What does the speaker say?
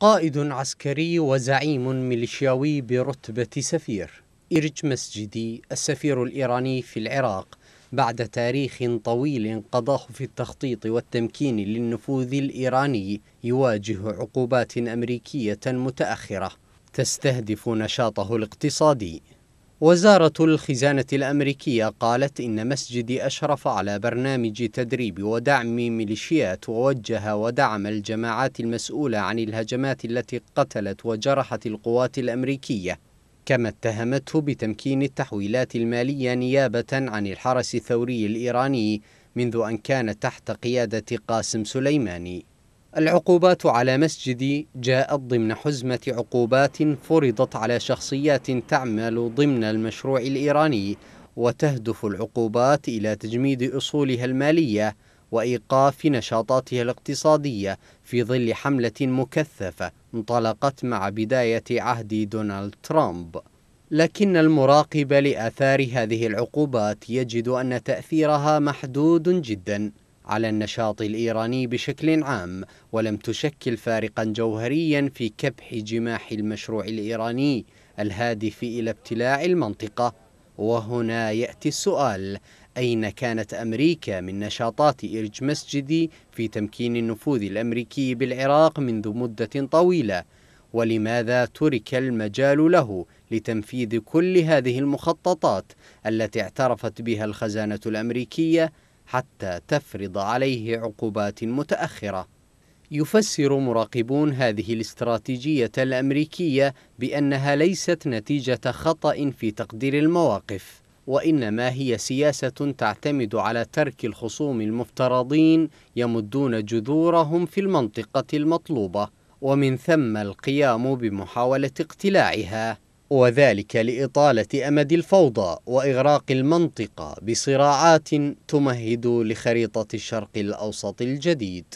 قائد عسكري وزعيم ميليشياوي برتبة سفير إرج مسجدي السفير الإيراني في العراق بعد تاريخ طويل قضاه في التخطيط والتمكين للنفوذ الإيراني يواجه عقوبات أمريكية متأخرة تستهدف نشاطه الاقتصادي وزارة الخزانة الأمريكية قالت إن مسجدي أشرف على برنامج تدريب ودعم ميليشيات ووجه ودعم الجماعات المسؤولة عن الهجمات التي قتلت وجرحت القوات الأمريكية كما اتهمته بتمكين التحويلات المالية نيابة عن الحرس الثوري الإيراني منذ أن كان تحت قيادة قاسم سليماني العقوبات على مسجدي جاءت ضمن حزمة عقوبات فرضت على شخصيات تعمل ضمن المشروع الإيراني وتهدف العقوبات إلى تجميد أصولها المالية وإيقاف نشاطاتها الاقتصادية في ظل حملة مكثفة انطلقت مع بداية عهد دونالد ترامب لكن المراقب لآثار هذه العقوبات يجد أن تأثيرها محدود جداً على النشاط الإيراني بشكل عام ولم تشكل فارقا جوهريا في كبح جماح المشروع الإيراني الهادف إلى ابتلاع المنطقة وهنا يأتي السؤال أين كانت أمريكا من نشاطات إرج مسجدي في تمكين النفوذ الأمريكي بالعراق منذ مدة طويلة ولماذا ترك المجال له لتنفيذ كل هذه المخططات التي اعترفت بها الخزانة الأمريكية حتى تفرض عليه عقوبات متأخرة. يفسر مراقبون هذه الاستراتيجية الأمريكية بأنها ليست نتيجة خطأ في تقدير المواقف، وإنما هي سياسة تعتمد على ترك الخصوم المفترضين يمدون جذورهم في المنطقة المطلوبة، ومن ثم القيام بمحاولة اقتلاعها. وذلك لإطالة أمد الفوضى وإغراق المنطقة بصراعات تمهد لخريطة الشرق الأوسط الجديد